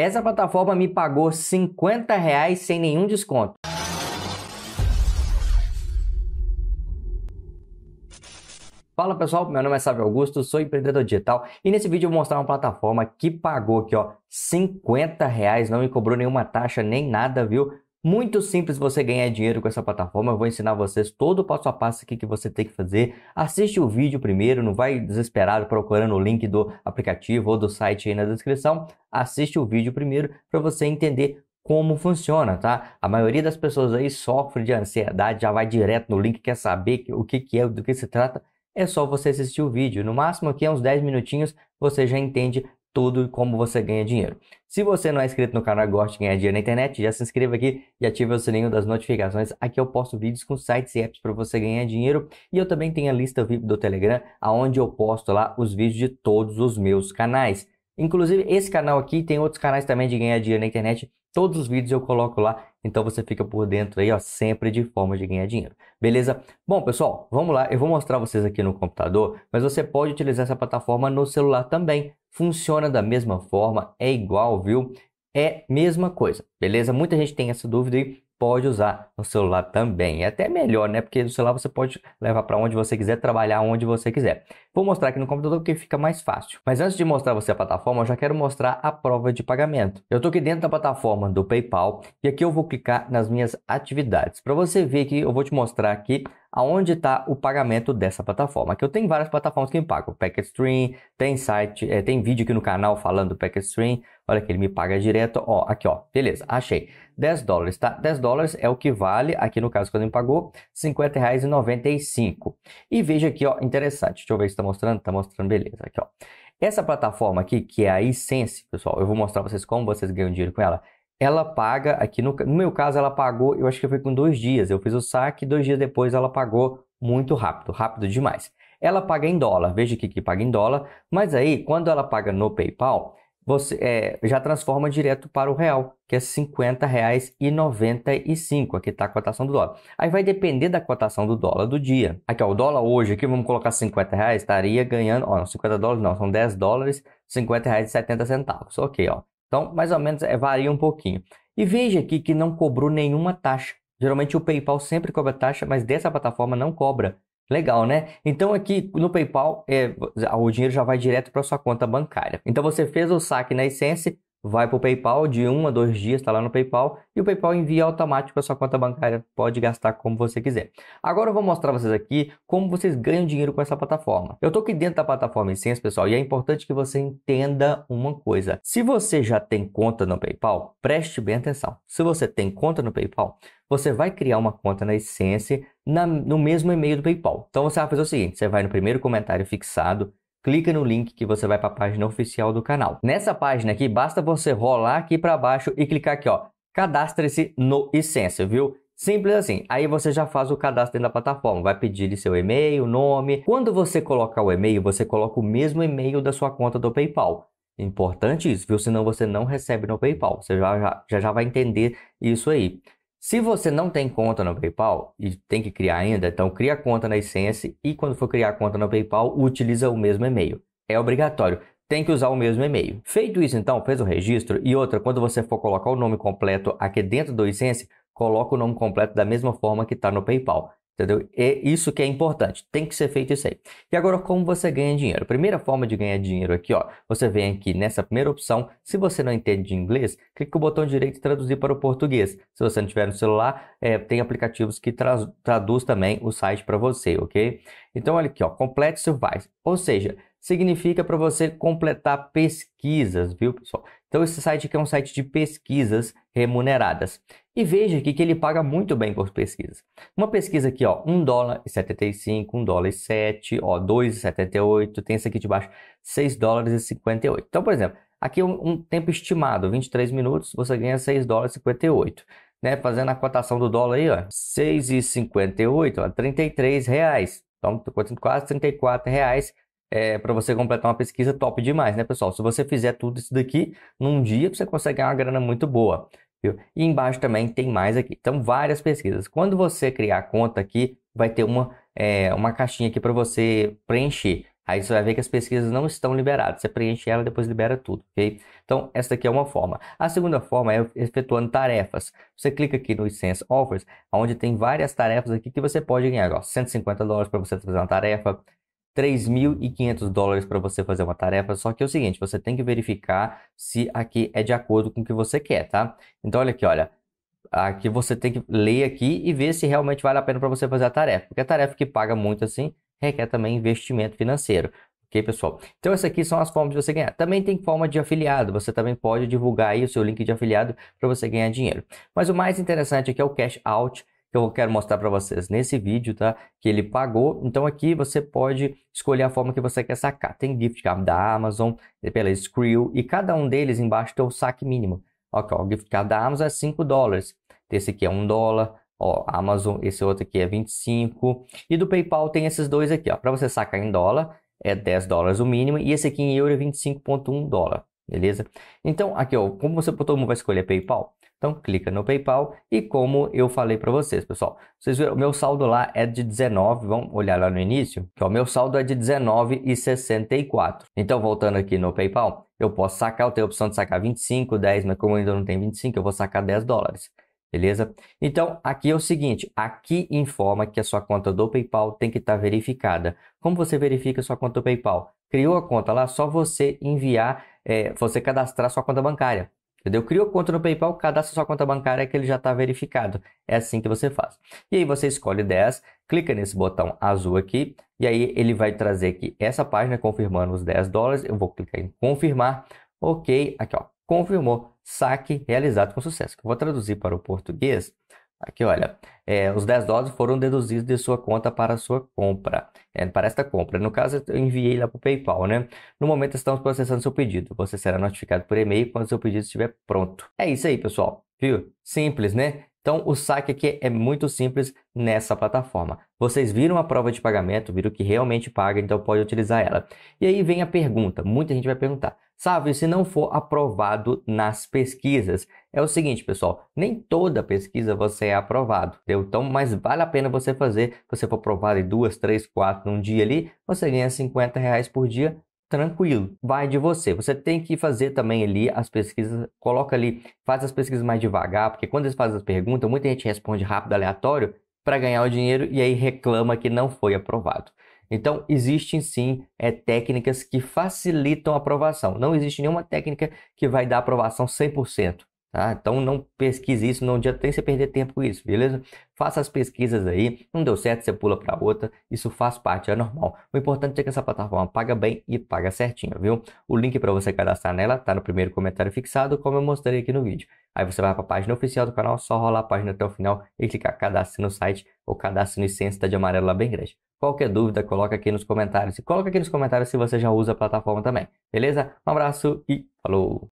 Essa plataforma me pagou 50 reais sem nenhum desconto. Fala pessoal, meu nome é Sábio Augusto, sou empreendedor digital e nesse vídeo eu vou mostrar uma plataforma que pagou aqui ó, 50 reais, não me cobrou nenhuma taxa nem nada, viu? Muito simples você ganhar dinheiro com essa plataforma. Eu vou ensinar vocês todo o passo a passo aqui que você tem que fazer. Assiste o vídeo primeiro, não vai desesperado procurando o link do aplicativo ou do site aí na descrição. Assiste o vídeo primeiro para você entender como funciona, tá? A maioria das pessoas aí sofre de ansiedade, já vai direto no link, quer saber o que, que é, do que se trata. É só você assistir o vídeo. No máximo aqui é uns 10 minutinhos, você já entende tudo como você ganha dinheiro. Se você não é inscrito no canal e gosta de ganhar dinheiro na internet, já se inscreva aqui e ative o sininho das notificações. Aqui eu posto vídeos com sites e apps para você ganhar dinheiro. E eu também tenho a lista VIP do Telegram, aonde eu posto lá os vídeos de todos os meus canais. Inclusive, esse canal aqui tem outros canais também de ganhar dinheiro na internet Todos os vídeos eu coloco lá, então você fica por dentro aí, ó, sempre de forma de ganhar dinheiro. Beleza? Bom, pessoal, vamos lá. Eu vou mostrar vocês aqui no computador, mas você pode utilizar essa plataforma no celular também. Funciona da mesma forma, é igual, viu? É mesma coisa, beleza? Muita gente tem essa dúvida aí pode usar no celular também. É até melhor, né? Porque no celular você pode levar para onde você quiser, trabalhar onde você quiser. Vou mostrar aqui no computador porque fica mais fácil. Mas antes de mostrar você a plataforma, eu já quero mostrar a prova de pagamento. Eu estou aqui dentro da plataforma do PayPal e aqui eu vou clicar nas minhas atividades. Para você ver que eu vou te mostrar aqui aonde está o pagamento dessa plataforma. Que eu tenho várias plataformas que me pagam. Packetstream, tem site, é, tem vídeo aqui no canal falando do Packetstream. Olha que ele me paga direto. Ó, aqui ó, beleza, achei. 10 dólares, tá? 10 dólares é o que vale, aqui no caso quando me pagou, R$50,95. E veja aqui ó, interessante. Deixa eu ver se está mostrando. Está mostrando, beleza. Aqui ó. Essa plataforma aqui, que é a Essence, pessoal, eu vou mostrar para vocês como vocês ganham dinheiro com ela ela paga, aqui no, no, meu caso, ela pagou, eu acho que foi com dois dias. Eu fiz o saque, dois dias depois ela pagou muito rápido, rápido demais. Ela paga em dólar, veja aqui que paga em dólar, mas aí quando ela paga no PayPal, você é, já transforma direto para o real, que é R$ 50,95. Aqui está a cotação do dólar. Aí vai depender da cotação do dólar do dia. Aqui, ó, o dólar hoje, aqui vamos colocar 50 reais, estaria ganhando, ó, não, 50 dólares não, são 10 dólares, 50 reais e centavos. Ok, ó. Então, mais ou menos, é, varia um pouquinho. E veja aqui que não cobrou nenhuma taxa. Geralmente o PayPal sempre cobra taxa, mas dessa plataforma não cobra. Legal, né? Então aqui no PayPal, é, o dinheiro já vai direto para sua conta bancária. Então você fez o saque na Essence, vai para o PayPal, de um a dois dias está lá no PayPal, e o PayPal envia automático a sua conta bancária, pode gastar como você quiser. Agora eu vou mostrar vocês aqui como vocês ganham dinheiro com essa plataforma. Eu estou aqui dentro da plataforma Essence, pessoal, e é importante que você entenda uma coisa. Se você já tem conta no PayPal, preste bem atenção. Se você tem conta no PayPal, você vai criar uma conta na Essence na, no mesmo e-mail do PayPal. Então você vai fazer o seguinte: você vai no primeiro comentário fixado, clica no link que você vai para a página oficial do canal. Nessa página aqui, basta você rolar aqui para baixo e clicar aqui, ó, cadastre-se no Essência, viu? Simples assim. Aí você já faz o cadastro dentro da plataforma. Vai pedir seu e-mail, nome. Quando você colocar o e-mail, você coloca o mesmo e-mail da sua conta do PayPal. Importante isso, viu? Senão você não recebe no PayPal. Você já já, já vai entender isso aí. Se você não tem conta no PayPal e tem que criar ainda, então cria a conta na Essence e quando for criar a conta no PayPal, utiliza o mesmo e-mail. É obrigatório tem que usar o mesmo e-mail. Feito isso, então, fez o registro e outra, quando você for colocar o nome completo aqui dentro do Essence, coloca o nome completo da mesma forma que está no PayPal. Entendeu? É isso que é importante. Tem que ser feito isso aí. E agora, como você ganha dinheiro? Primeira forma de ganhar dinheiro aqui, ó. Você vem aqui nessa primeira opção. Se você não entende de inglês, clique o botão direito e traduzir para o português. Se você não tiver no celular, é, tem aplicativos que tra traduz também o site para você, ok? Então, olha aqui, ó. Complete país. Ou seja, significa para você completar pesquisas, viu, pessoal? Então esse site aqui é um site de pesquisas remuneradas. E veja aqui que ele paga muito bem por pesquisas. Uma pesquisa aqui, ó, 1 dólar e 75, 1 dólar e 7, ó, 2,78, tem esse aqui de baixo, 6 dólares e 58. Então, por exemplo, aqui é um, um tempo estimado, 23 minutos, você ganha 6 dólares e 58. Né, fazendo a cotação do dólar aí, ó, 6,58, ó, 33 reais. Então, quase 34 reais é, para você completar uma pesquisa top demais, né, pessoal? Se você fizer tudo isso daqui num dia, você consegue ganhar uma grana muito boa. Viu? E embaixo também tem mais aqui. Então, várias pesquisas. Quando você criar a conta aqui, vai ter uma, é, uma caixinha aqui para você preencher. Aí você vai ver que as pesquisas não estão liberadas. Você preenche ela e depois libera tudo, ok? Então, essa aqui é uma forma. A segunda forma é efetuando tarefas. Você clica aqui no Sense Offers, onde tem várias tarefas aqui que você pode ganhar. Ó, 150 dólares para você fazer uma tarefa, 3.500 dólares para você fazer uma tarefa, só que é o seguinte, você tem que verificar se aqui é de acordo com o que você quer, tá? Então olha aqui, olha, aqui você tem que ler aqui e ver se realmente vale a pena para você fazer a tarefa, porque a tarefa que paga muito assim requer também investimento financeiro. Ok, pessoal? Então, essas aqui são as formas de você ganhar. Também tem forma de afiliado. Você também pode divulgar aí o seu link de afiliado para você ganhar dinheiro. Mas o mais interessante aqui é o cash out, que eu quero mostrar para vocês nesse vídeo, tá? Que ele pagou. Então aqui você pode escolher a forma que você quer sacar. Tem gift card da Amazon, pela Skrill e cada um deles embaixo tem o saque mínimo. Ok, ó, o gift card da Amazon é 5 dólares. Esse aqui é 1 dólar. Ó, Amazon, esse outro aqui é 25. E do PayPal tem esses dois aqui, ó. Para você sacar em dólar é 10 dólares o mínimo e esse aqui em euro é 25.1 dólar, beleza? Então, aqui ó, como você todo mundo vai escolher PayPal, então clica no PayPal e como eu falei para vocês, pessoal, vocês viram, o meu saldo lá é de 19, vamos olhar lá no início, que o meu saldo é de 19,64. Então voltando aqui no PayPal, eu posso sacar, eu tenho a opção de sacar 25, 10, mas como ainda não tem 25, eu vou sacar 10 dólares. Beleza? Então, aqui é o seguinte, aqui informa que a sua conta do PayPal tem que estar tá verificada. Como você verifica a sua conta do PayPal? Criou a conta lá, só você enviar, é, você cadastrar sua conta bancária. Entendeu? Cria a conta no PayPal, cadastra sua conta bancária que ele já está verificado. É assim que você faz. E aí você escolhe 10, clica nesse botão azul aqui, e aí ele vai trazer aqui essa página confirmando os 10 dólares. Eu vou clicar em confirmar. Ok, aqui ó, confirmou, saque realizado com sucesso. Eu vou traduzir para o português Aqui, olha, é, os 10 dólares foram deduzidos de sua conta para sua compra, é, para esta compra. No caso, eu enviei lá para o PayPal, né? No momento, estamos processando seu pedido. Você será notificado por e-mail quando seu pedido estiver pronto. É isso aí, pessoal. Viu? Simples, né? Então, o saque aqui é muito simples nessa plataforma. Vocês viram a prova de pagamento, viram que realmente paga, então pode utilizar ela. E aí vem a pergunta, muita gente vai perguntar, Sabe? se não for aprovado nas pesquisas. É o seguinte, pessoal, nem toda pesquisa você é aprovado, entendeu? Então, mas vale a pena você fazer. Se você for aprovado em duas, três, quatro num dia ali, você ganha 50 reais por dia, tranquilo. Vai de você. Você tem que fazer também ali as pesquisas, coloca ali, faz as pesquisas mais devagar, porque quando eles fazem as perguntas, muita gente responde rápido, aleatório, para ganhar o dinheiro e aí reclama que não foi aprovado. Então, existem sim é, técnicas que facilitam a aprovação. Não existe nenhuma técnica que vai dar aprovação 100%. Tá? Então não pesquise isso, não adianta nem você perder tempo com isso, beleza? Faça as pesquisas aí, não deu certo, você pula para outra, isso faz parte, é normal. O importante é que essa plataforma paga bem e paga certinho, viu? O link para você cadastrar nela está no primeiro comentário fixado, como eu mostrei aqui no vídeo. Aí você vai para a página oficial do canal, só rolar a página até o final e clicar cadastro no site ou cadastro no licença, está de amarelo lá bem grande. Qualquer dúvida, coloca aqui nos comentários. E coloca aqui nos comentários se você já usa a plataforma também. Beleza? Um abraço e falou!